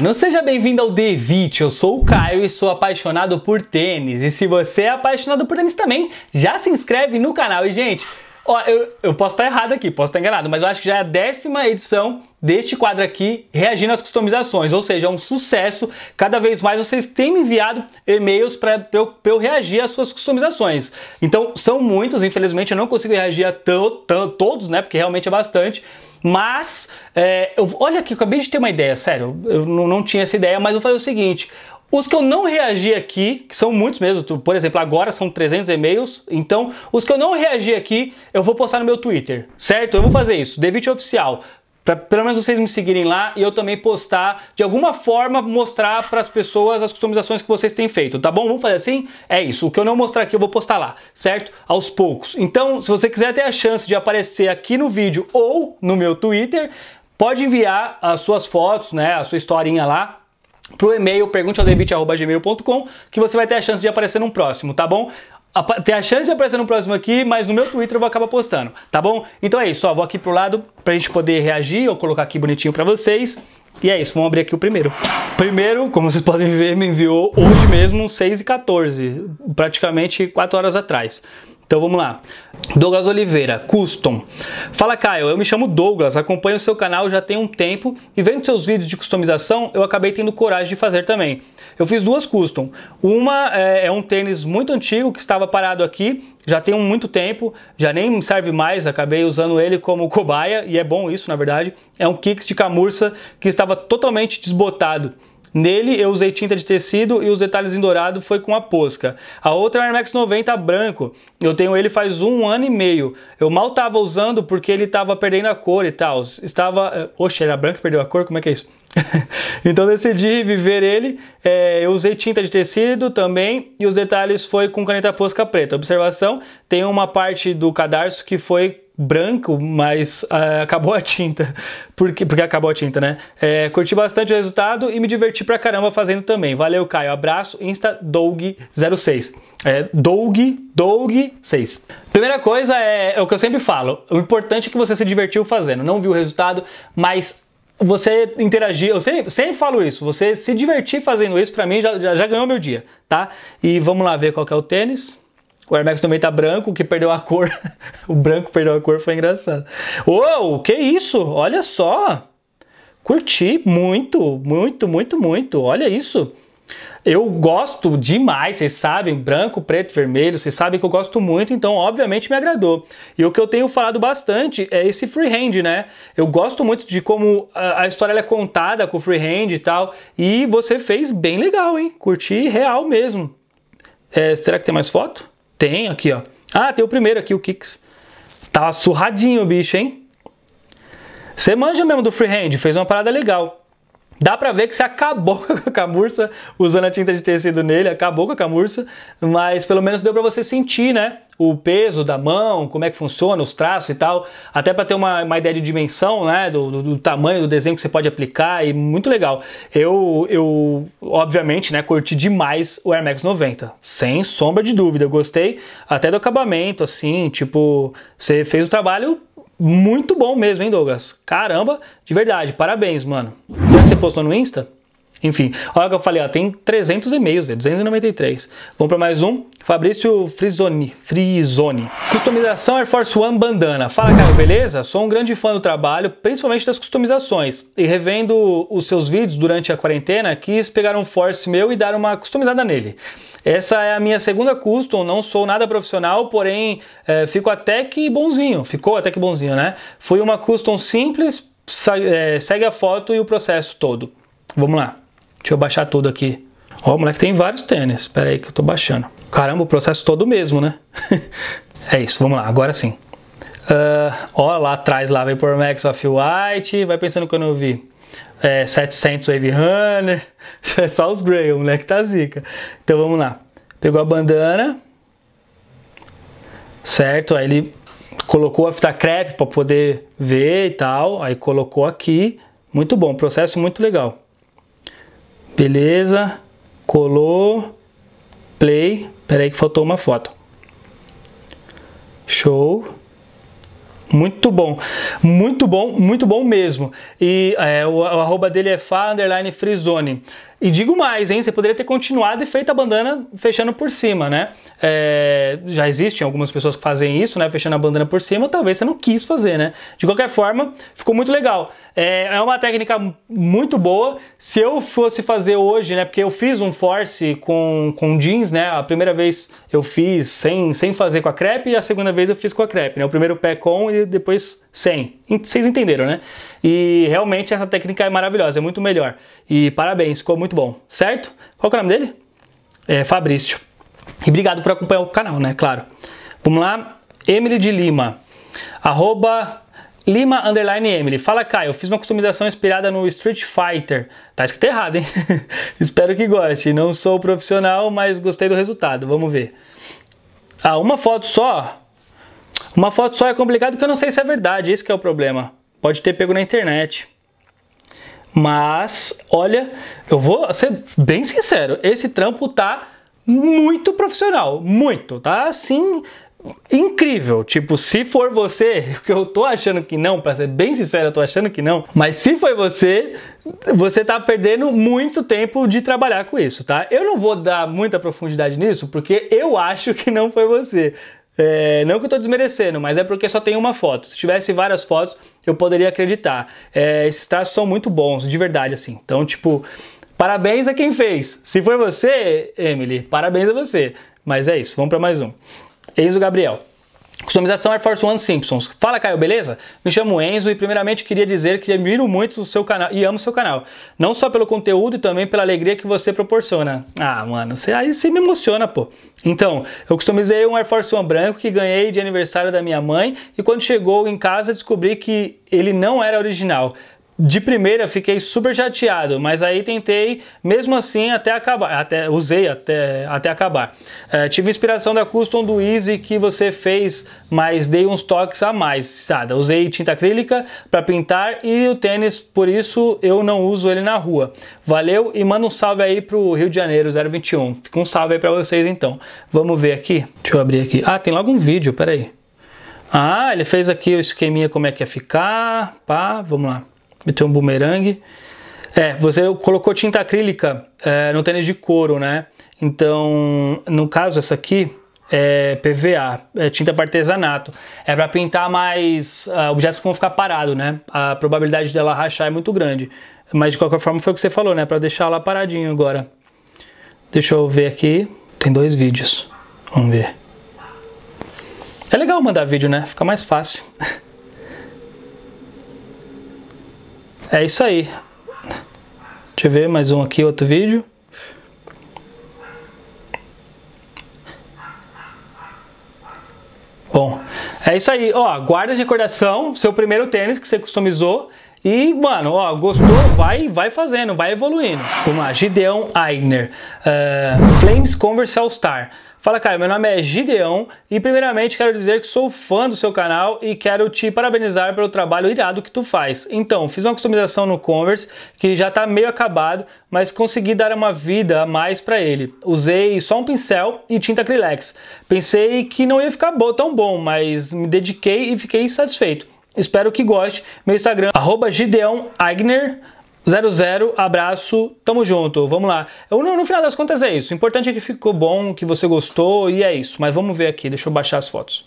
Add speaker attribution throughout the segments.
Speaker 1: não seja bem-vindo ao The Eu sou o Caio e sou apaixonado por tênis. E se você é apaixonado por tênis também, já se inscreve no canal. E, gente, Ó, eu, eu posso estar tá errado aqui, posso estar tá enganado, mas eu acho que já é a décima edição deste quadro aqui reagindo às customizações, ou seja, é um sucesso. Cada vez mais vocês têm me enviado e-mails para eu, eu, reagir às suas customizações. Então, são muitos, infelizmente eu não consigo reagir a tão, tão, todos, né? Porque realmente é bastante. Mas, é, eu, olha aqui, eu acabei de ter uma ideia, sério, eu não, não tinha essa ideia, mas eu vou fazer o seguinte: os que eu não reagi aqui, que são muitos mesmo, por exemplo, agora são 300 e-mails, então os que eu não reagi aqui, eu vou postar no meu Twitter, certo? Eu vou fazer isso, Devite Oficial para pelo menos vocês me seguirem lá e eu também postar de alguma forma mostrar para as pessoas as customizações que vocês têm feito, tá bom? Vamos fazer assim? É isso. O que eu não mostrar aqui eu vou postar lá, certo? Aos poucos. Então, se você quiser ter a chance de aparecer aqui no vídeo ou no meu Twitter, pode enviar as suas fotos, né, a sua historinha lá para o e-mail perguntealdebit.gmail.com que você vai ter a chance de aparecer num próximo, tá bom? Tem a chance de aparecer no próximo aqui, mas no meu Twitter eu vou acabar postando, tá bom? Então é isso, ó, vou aqui pro lado pra gente poder reagir, eu colocar aqui bonitinho pra vocês. E é isso, vamos abrir aqui o primeiro. Primeiro, como vocês podem ver, me enviou hoje mesmo 6 e 14, praticamente 4 horas atrás. Então vamos lá. Douglas Oliveira, Custom. Fala Caio, eu me chamo Douglas, acompanho o seu canal já tem um tempo e vendo seus vídeos de customização eu acabei tendo coragem de fazer também. Eu fiz duas custom. Uma é, é um tênis muito antigo que estava parado aqui, já tem muito tempo, já nem serve mais, acabei usando ele como cobaia e é bom isso na verdade. É um kicks de camurça que estava totalmente desbotado. Nele eu usei tinta de tecido e os detalhes em dourado foi com a Posca. A outra é o Air Max 90 branco. Eu tenho ele faz um ano e meio. Eu mal tava usando porque ele tava perdendo a cor e tal. Estava... Eh, oxe, era branco e perdeu a cor? Como é que é isso? então decidi viver ele. É, eu usei tinta de tecido também e os detalhes foi com caneta Posca preta. Observação, tem uma parte do cadarço que foi branco, mas ah, acabou a tinta. Porque, porque acabou a tinta, né? É, curti bastante o resultado e me diverti pra caramba fazendo também. Valeu, Caio. Abraço, Insta Doug06. É, Doug, Doug6. Primeira coisa é, é o que eu sempre falo: o importante é que você se divertiu fazendo. Não viu o resultado, mas você interagir, eu sempre, sempre, falo isso, você se divertir fazendo isso, para mim já, já, já ganhou meu dia, tá? E vamos lá ver qual é o tênis. O Air Max também tá branco, que perdeu a cor. o branco perdeu a cor, foi engraçado. Uou, que isso? Olha só! Curti muito, muito, muito, muito. Olha isso. Eu gosto demais, vocês sabem, branco, preto, vermelho, vocês sabem que eu gosto muito, então obviamente me agradou. E o que eu tenho falado bastante é esse freehand, né? Eu gosto muito de como a história é contada com o freehand e tal, e você fez bem legal, hein? Curti real mesmo. É, será que tem mais foto? Tem aqui, ó. Ah, tem o primeiro aqui, o Kicks. Tá surradinho o bicho, hein? Você manja mesmo do freehand, fez uma parada legal. Dá pra ver que você acabou com a camurça usando a tinta de tecido nele, acabou com a camurça, mas pelo menos deu pra você sentir, né? O peso da mão, como é que funciona, os traços e tal, até para ter uma, uma ideia de dimensão, né? Do, do, do, tamanho do desenho que você pode aplicar e muito legal. Eu, eu obviamente, né? Curti demais o Air Max 90, sem sombra de dúvida. Eu gostei até do acabamento, assim, tipo, você fez o trabalho muito bom mesmo, hein, Douglas? Caramba, de verdade, parabéns, mano. Já que você postou no Insta, enfim, olha o que eu falei, ó, tem 300 e-mails, velho, 293. Vamos para mais um. Fabrício Frisoni, Frizoni Customização Air Force One Bandana. Fala, cara, beleza? Sou um grande fã do trabalho, principalmente das customizações. E revendo os seus vídeos durante a quarentena, quis pegar um Force meu e dar uma customizada nele. Essa é a minha segunda custom, não sou nada profissional, porém é, fico até que bonzinho. Ficou até que bonzinho, né? Foi uma custom simples, é, segue a foto e o processo todo. Vamos lá. Deixa eu baixar tudo aqui. Ó, moleque, tem vários tênis. Espera aí que eu tô baixando. Caramba, o processo todo mesmo, né? é isso, vamos lá, agora sim. Uh, ó, lá atrás, lá, Vapor Max Off-White, vai pensando quando eu vi. É, 700 Wave Runner, é só os Grey, o moleque tá zica. Então vamos lá. Pegou a bandana, certo? Aí ele colocou a fita crepe para poder ver e tal, aí colocou aqui. Muito bom, processo muito legal. Beleza. Colou. Play. Espera aí que faltou uma foto. Show. Muito bom, muito bom, muito bom mesmo. E é, o, o, arroba dele é Freezone. E digo mais, hein? Você poderia ter continuado e feito a bandana fechando por cima, né? É, já existem algumas pessoas que fazem isso, né? Fechando a bandana por cima, talvez você não quis fazer, né? De qualquer forma, ficou muito legal. É, é uma técnica muito boa. Se eu fosse fazer hoje, né? Porque eu fiz um force com, com jeans, né? A primeira vez eu fiz sem, sem fazer com a crepe e a segunda vez eu fiz com a crepe, né? O primeiro pé com e depois sem. Vocês entenderam, né? E realmente essa técnica é maravilhosa, é muito melhor. E parabéns, ficou muito bom, certo? Qual é o nome dele? É Fabrício. E obrigado por acompanhar o canal, né? Claro. Vamos lá. Emily de Lima. Arroba Lima Underline Emily. Fala, Caio. Fiz uma customização inspirada no Street Fighter. Tá escrito errado, hein? Espero que goste. Não sou profissional, mas gostei do resultado. Vamos ver. Ah, uma foto só? Uma foto só é complicado porque eu não sei se é verdade. Esse é o problema pode ter pego na internet. Mas, olha, eu vou ser bem sincero, esse trampo tá muito profissional, muito, tá assim, incrível. Tipo, se for você, que eu tô achando que não, para ser bem sincero, eu tô achando que não, mas se foi você, você tá perdendo muito tempo de trabalhar com isso, tá? Eu não vou dar muita profundidade nisso porque eu acho que não foi você, é, não que eu estou desmerecendo, mas é porque só tem uma foto. Se tivesse várias fotos, eu poderia acreditar. É, esses traços são muito bons, de verdade, assim. Então, tipo, parabéns a quem fez. Se foi você, Emily, parabéns a você. Mas é isso, vamos para mais um. Eis o Gabriel. Customização Air Force One Simpsons. Fala Caio, beleza? Me chamo Enzo e primeiramente queria dizer que admiro muito o seu canal e amo o seu canal. Não só pelo conteúdo e também pela alegria que você proporciona. Ah, mano, você, aí você me emociona, pô. Então, eu customizei um Air Force One branco que ganhei de aniversário da minha mãe e quando chegou em casa descobri que ele não era original de primeira fiquei super chateado, mas aí tentei mesmo assim até acabar, até usei até, até acabar. É, tive inspiração da custom do Easy que você fez, mas dei uns toques a mais, sabe? Usei tinta acrílica para pintar e o tênis, por isso eu não uso ele na rua. Valeu e manda um salve aí pro Rio de Janeiro 021. Fica um salve aí para vocês então. Vamos ver aqui. Deixa eu abrir aqui. Ah, tem logo um vídeo, peraí. Ah, ele fez aqui o esqueminha como é que ia ficar. Pá, vamos lá meteu um bumerangue. É, você colocou tinta acrílica é, no tênis de couro, né? Então, no caso, essa aqui é PVA, é tinta para artesanato. É para pintar mais uh, objetos que vão ficar parados, né? A probabilidade dela rachar é muito grande. Mas de qualquer forma foi o que você falou, né? Para deixar ela paradinho agora. Deixa eu ver aqui. Tem dois vídeos. Vamos ver. É legal mandar vídeo, né? Fica mais fácil. É isso aí. Deixa eu ver mais um aqui, outro vídeo. Bom, é isso aí. Ó, guarda de coração, seu primeiro tênis que você customizou. E, mano, ó, gostou? Vai, vai fazendo, vai evoluindo. Vamos lá, Gideon Aigner. Uh, Flames Converse All Star. Fala, cara, meu nome é Gideon e primeiramente quero dizer que sou fã do seu canal e quero te parabenizar pelo trabalho irado que tu faz. Então, fiz uma customização no Converse que já tá meio acabado, mas consegui dar uma vida a mais para ele. Usei só um pincel e tinta acrílex. Pensei que não ia ficar tão bom, mas me dediquei e fiquei satisfeito. Espero que goste. Meu Instagram, arroba gideonagner, 00, abraço, tamo junto, vamos lá. Eu, no, no, final das contas é isso. O importante é que ficou bom, que você gostou e é isso. Mas vamos ver aqui, deixa eu baixar as fotos.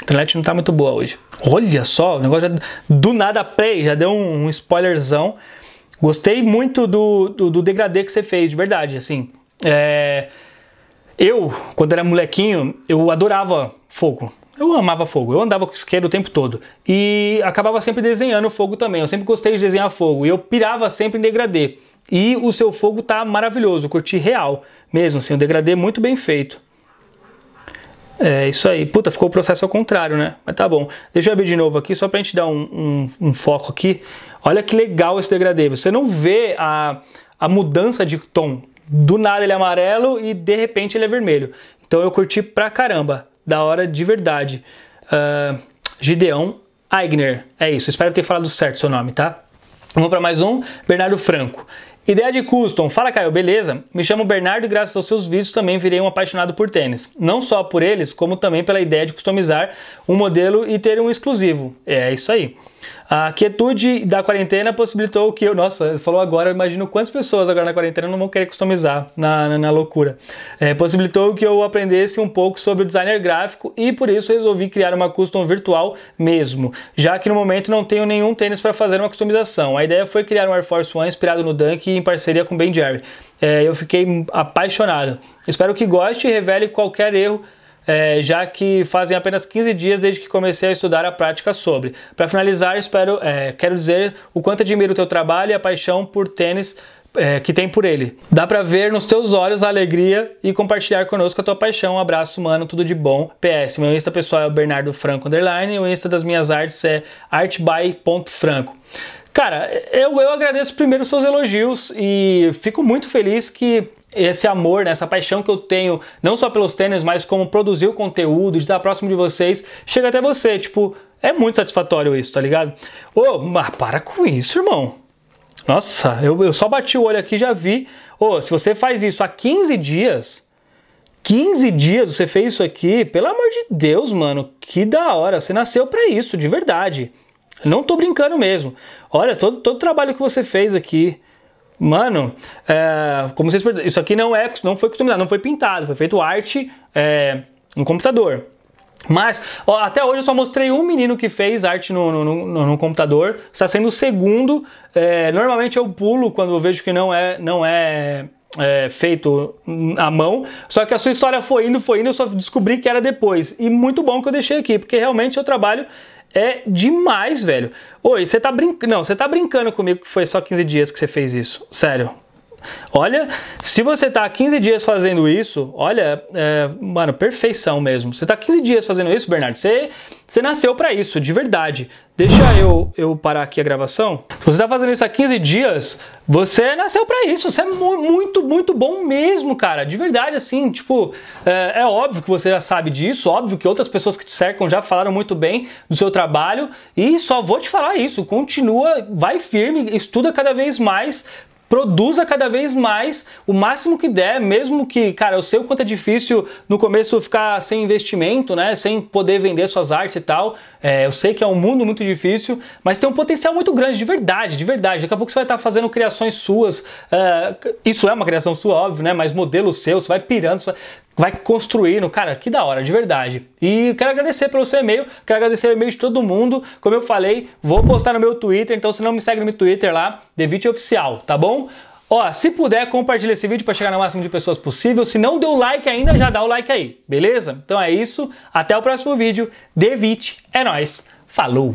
Speaker 1: A internet não tá muito boa hoje. Olha só, o negócio já, do nada play, já deu um, um spoilerzão. Gostei muito do, do, do, degradê que você fez, de verdade, assim. É, eu, quando era molequinho, eu adorava fogo eu amava fogo, eu andava com isqueiro o tempo todo e acabava sempre desenhando fogo também. Eu sempre gostei de desenhar fogo e eu pirava sempre em degradê. E o seu fogo tá maravilhoso, curti real mesmo, assim, um degradê muito bem feito. É isso aí. Puta, ficou o processo ao contrário, né? Mas tá bom. Deixa eu abrir de novo aqui, só pra gente dar um, um, um foco aqui. Olha que legal esse degradê. Você não vê a, a mudança de tom. Do nada ele é amarelo e de repente ele é vermelho. Então eu curti pra caramba da hora de verdade. Uh, ah, Gideão Aigner, é isso, espero ter falado certo seu nome, tá? Vamos para mais um, Bernardo Franco. Ideia de custom. Fala, Caio, beleza? Me chamo Bernardo e graças aos seus vídeos também virei um apaixonado por tênis. Não só por eles, como também pela ideia de customizar um modelo e ter um exclusivo. É isso aí. A quietude da quarentena possibilitou que eu. Nossa, falou agora, eu imagino quantas pessoas agora na quarentena não vão querer customizar na, na, na loucura. É, possibilitou que eu aprendesse um pouco sobre o designer gráfico e por isso resolvi criar uma custom virtual mesmo, já que no momento não tenho nenhum tênis para fazer uma customização. A ideia foi criar um Air Force One inspirado no Dunk em parceria com Ben Jerry. É, eu fiquei apaixonado. Espero que goste e revele qualquer erro é, já que fazem apenas 15 dias desde que comecei a estudar a prática sobre. Para finalizar, espero, é, quero dizer o quanto admiro o teu trabalho e a paixão por tênis é, que tem por ele. Dá para ver nos teus olhos a alegria e compartilhar conosco a tua paixão. Um abraço, mano, tudo de bom. PS, meu Insta pessoal é o Bernardo Franco Underline e o Insta das minhas artes é artby.franco. Cara, eu, eu agradeço primeiro os seus elogios e fico muito feliz que esse amor, né, essa paixão que eu tenho, não só pelos tênis, mas como produzir o conteúdo, de estar próximo de vocês, chega até você. Tipo, é muito satisfatório isso, tá ligado? Ô, oh, mas para com isso, irmão. Nossa, eu, eu só bati o olho aqui e já vi. Ô, oh, se você faz isso há 15 dias, 15 dias você fez isso aqui, pelo amor de Deus, mano, que da hora. Você nasceu para isso, de verdade. Não tô brincando mesmo. Olha, todo, todo o trabalho que você fez aqui. Mano, é, como vocês isso aqui não é, não foi customizado, não foi pintado, foi feito arte é, no computador. Mas ó, até hoje eu só mostrei um menino que fez arte no, no, no, no computador. Está sendo o segundo. É, normalmente eu pulo quando eu vejo que não é, não é, é, feito à mão. Só que a sua história foi indo, foi indo. Eu só descobri que era depois. E muito bom que eu deixei aqui, porque realmente eu trabalho é demais, velho. Oi, você tá brincando. Não, você tá brincando comigo que foi só 15 dias que você fez isso. Sério. Olha, se você tá 15 dias fazendo isso, olha, é, mano, perfeição mesmo. Você tá 15 dias fazendo isso, Bernardo, você, você nasceu para isso, de verdade. Deixa eu, eu parar aqui a gravação. Se você tá fazendo isso há 15 dias, você nasceu para isso. Você é mu muito, muito bom mesmo, cara. De verdade, assim, tipo, é, é, óbvio que você já sabe disso, óbvio que outras pessoas que te cercam já falaram muito bem do seu trabalho. E só vou te falar isso. Continua, vai firme, estuda cada vez mais produza cada vez mais o máximo que der, mesmo que, cara, eu sei o quanto é difícil no começo ficar sem investimento, né, sem poder vender suas artes e tal. É, eu sei que é um mundo muito difícil, mas tem um potencial muito grande, de verdade, de verdade. Daqui a pouco você vai estar tá fazendo criações suas, uh, isso é uma criação sua, óbvio, né, mas modelo seu, você vai pirando, você vai vai construindo. Cara, que da hora, de verdade. E quero agradecer pelo seu e-mail, quero agradecer o e-mail de todo mundo. Como eu falei, vou postar no meu Twitter, então se não me segue no meu Twitter lá, Devite Oficial, tá bom? Ó, se puder, compartilha esse vídeo para chegar no máximo de pessoas possível. Se não deu like ainda, já dá o like aí, beleza? Então é isso, até o próximo vídeo. Devite, é nós. Falou!